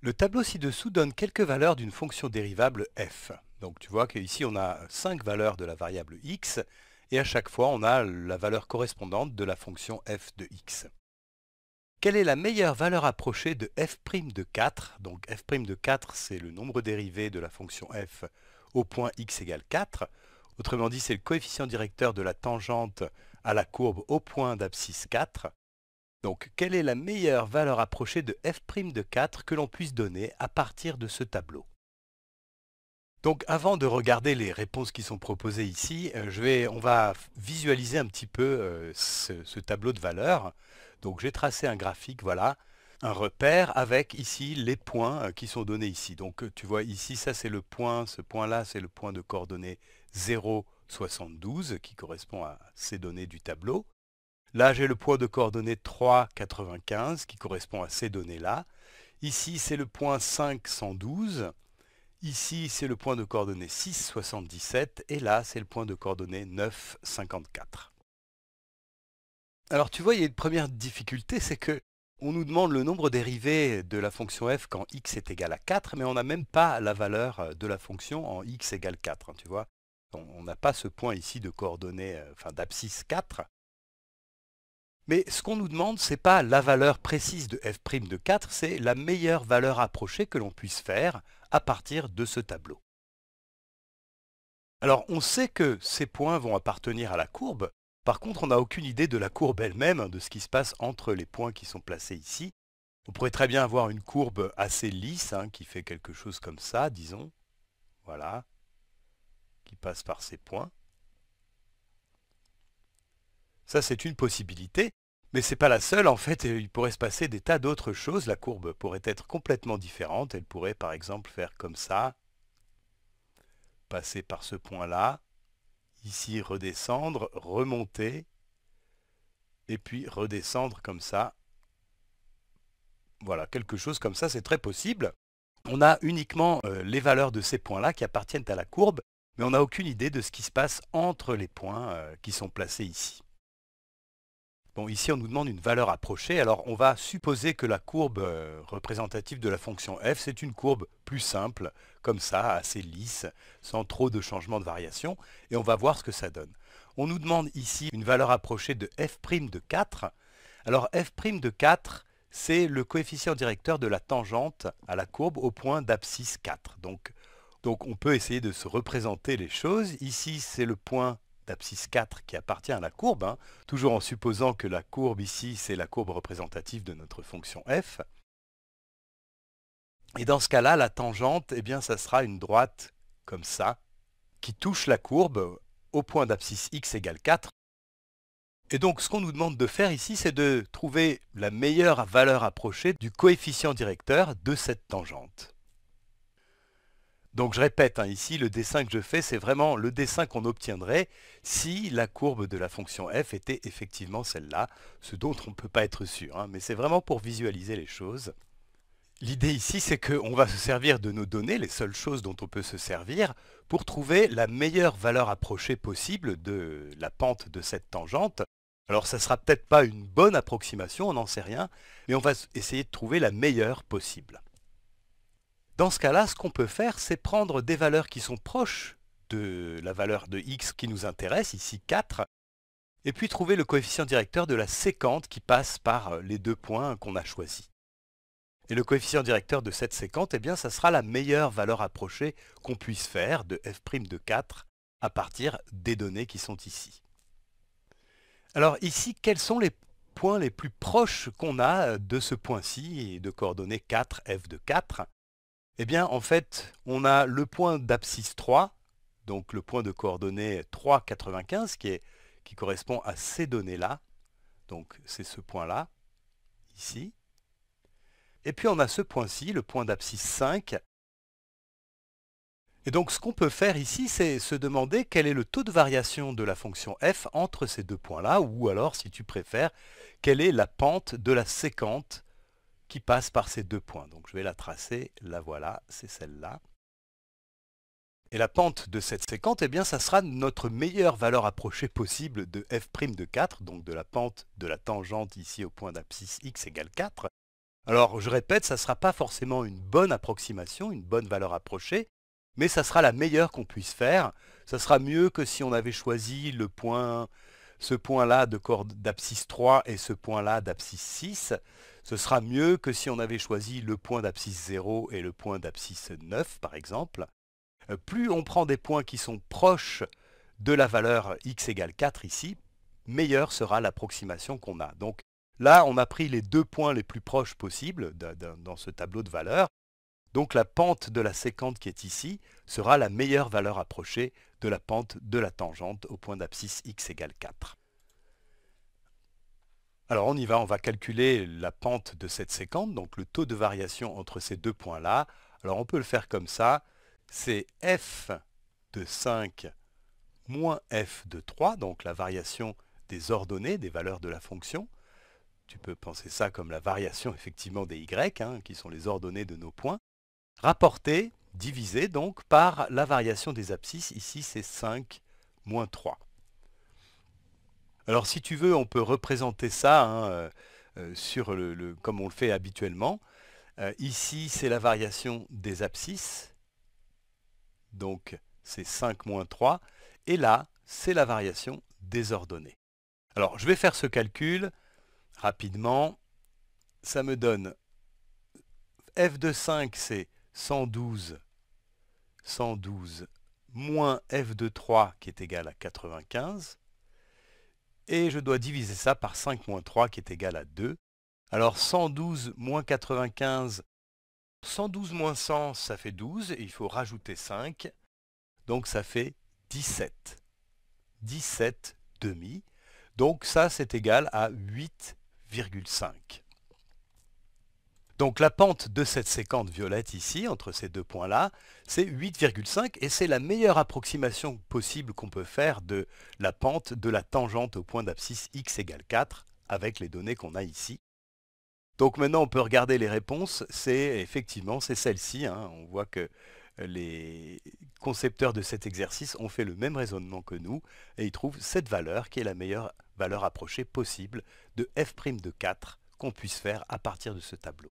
Le tableau ci-dessous donne quelques valeurs d'une fonction dérivable f. Donc tu vois qu'ici on a 5 valeurs de la variable x, et à chaque fois on a la valeur correspondante de la fonction f de x. Quelle est la meilleure valeur approchée de f' de 4 Donc f' de 4 c'est le nombre dérivé de la fonction f au point x égale 4. Autrement dit c'est le coefficient directeur de la tangente à la courbe au point d'abscisse 4. Donc, quelle est la meilleure valeur approchée de f' de 4 que l'on puisse donner à partir de ce tableau Donc, avant de regarder les réponses qui sont proposées ici, euh, je vais, on va visualiser un petit peu euh, ce, tableau de valeurs. Donc, j'ai tracé un graphique, voilà, un repère avec ici les points euh, qui sont donnés ici. Donc, tu vois ici, ça c'est le point, ce point-là c'est le point de coordonnées 0,72 qui correspond à ces données du tableau. Là, j'ai le point de coordonnées 3,95 qui correspond à ces données-là. Ici, c'est le point 112. Ici, c'est le point de coordonnée 6,77. Et là, c'est le point de coordonnée 9,54. Alors tu vois, il y a une première difficulté, c'est que on nous demande le nombre dérivé de la fonction f quand x est égal à 4, mais on n'a même pas la valeur euh, de la fonction en x égale 4, hein, tu vois. On n'a pas ce point ici de coordonnées, euh, enfin d'abscisse 4, mais ce qu'on nous demande, ce n'est pas la valeur précise de f' de 4, c'est la meilleure valeur approchée que l'on puisse faire à partir de ce tableau. Alors on sait que ces points vont appartenir à la courbe, par contre on n'a aucune idée de la courbe elle-même, hein, de ce qui se passe entre les points qui sont placés ici. On pourrait très bien avoir une courbe assez lisse, hein, qui fait quelque chose comme ça, disons, voilà, qui passe par ces points. Ça, c'est une possibilité, mais c'est pas la seule en fait. Il pourrait se passer des tas d'autres choses. La courbe pourrait être complètement différente. Elle pourrait par exemple faire comme ça, passer par ce point-là, ici redescendre, remonter, et puis redescendre comme ça. Voilà, quelque chose comme ça, c'est très possible. On a uniquement euh, les valeurs de ces points-là qui appartiennent à la courbe, mais on n'a aucune idée de ce qui se passe entre les points euh, qui sont placés ici ici, on nous demande une valeur approchée. Alors, on va supposer que la courbe euh, représentative de la fonction f, c'est une courbe plus simple, comme ça, assez lisse, sans trop de changements de variation. Et on va voir ce que ça donne. On nous demande ici une valeur approchée de f' de 4. Alors, f' de 4, c'est le coefficient directeur de la tangente à la courbe au point d'abscisse 4. donc on peut essayer de se représenter les choses. Ici, c'est le point d'abscisse 4 qui appartient à la courbe, hein, toujours en supposant que la courbe ici, c'est la courbe représentative de notre fonction f. Et dans ce cas-là, la tangente, eh bien, ça sera une droite comme ça, qui touche la courbe au point d'abscisse x égale 4. Et donc, ce qu'on nous demande de faire ici, c'est de trouver la meilleure valeur approchée du coefficient directeur de cette tangente. Donc je répète, hein, ici, le dessin que je fais, c'est vraiment le dessin qu'on obtiendrait si la courbe de la fonction f était effectivement celle-là, ce dont on ne peut pas être sûr, hein. mais c'est vraiment pour visualiser les choses. L'idée ici, c'est qu'on va se servir de nos données, les seules choses dont on peut se servir, pour trouver la meilleure valeur approchée possible de la pente de cette tangente. Alors ça ne sera peut-être pas une bonne approximation, on n'en sait rien, mais on va essayer de trouver la meilleure possible. Dans ce cas-là, ce qu'on peut faire, c'est prendre des valeurs qui sont proches de la valeur de x qui nous intéresse, ici 4, et puis trouver le coefficient directeur de la séquente qui passe par euh, les deux points qu'on a choisis. Et le coefficient directeur de cette séquente, eh bien, ça sera la meilleure valeur approchée qu'on puisse faire de f' de 4 à partir des données qui sont ici. Alors ici, quels sont les points les plus proches qu'on a euh, de ce point-ci de coordonnées 4, f de 4 eh bien, en fait, on a le point d'abscisse 3, donc le point de coordonnées 3,95, qui, qui correspond à ces données-là. Donc, c'est ce point-là, ici. Et puis, on a ce point-ci, le point d'abscisse 5. Et donc, ce qu'on peut faire ici, c'est se demander quel est le taux de variation de la fonction f entre ces deux points-là, ou alors, si tu préfères, quelle est la pente de la sécante qui passe par ces deux points. Donc je vais la tracer, la voilà, c'est celle-là. Et la pente de cette séquente, eh bien, ça sera notre meilleure valeur approchée possible de f' de 4, donc de la pente de la tangente ici au point d'abscisse x égale 4. Alors, je répète, ça ne sera pas forcément une bonne approximation, une bonne valeur approchée, mais ça sera la meilleure qu'on puisse faire. Ça sera mieux que si on avait choisi le point ce point-là de corde d'abscisse 3 et ce point-là d'abscisse 6. Ce sera mieux que si on avait choisi le point d'abscisse 0 et le point d'abscisse 9, par exemple. Euh, plus on prend des points qui sont proches de la valeur x égale 4 ici, meilleure sera l'approximation qu'on a. Donc là, on a pris les deux points les plus proches possibles dans ce tableau de valeurs. Donc la pente de la sécante qui est ici sera la meilleure valeur approchée de la pente de la tangente au point d'abscisse x égale 4. Alors on y va, on va calculer la pente de cette sécante, donc le taux de variation entre ces deux points-là. Alors on peut le faire comme ça, c'est f de 5 moins f de 3, donc la variation des ordonnées, des valeurs de la fonction. Tu peux penser ça comme la variation effectivement des y, hein, qui sont les ordonnées de nos points rapporté, divisé donc par la variation des abscisses. Ici, c'est 5 moins 3. Alors si tu veux, on peut représenter ça hein, euh, euh, sur le, comme on le fait habituellement. Euh, ici, c'est la variation des abscisses. Donc c'est 5 moins 3. Et là, c'est la variation des ordonnées. Alors je vais faire ce calcul rapidement. Ça me donne f de 5, c'est 112, 112 moins f de 3 qui est égal à 95. Et je dois diviser ça par 5 moins 3 qui est égal à 2. Alors 112 moins 95, 112 moins 100, ça fait 12, et il faut rajouter 5, donc ça fait 17. 17 demi. Donc ça, c'est égal à 8,5. Donc la pente de cette séquence violette ici, entre ces deux points-là, c'est 8,5 et c'est la meilleure approximation possible qu'on peut faire de la pente de la tangente au point d'abscisse x égale 4 avec les données qu'on a ici. Donc maintenant on peut regarder les réponses, c'est effectivement c'est celle-ci, hein. on voit que les concepteurs de cet exercice ont fait le même raisonnement que nous et ils trouvent cette valeur qui est la meilleure valeur approchée possible de f' de 4 qu'on puisse faire à partir de ce tableau.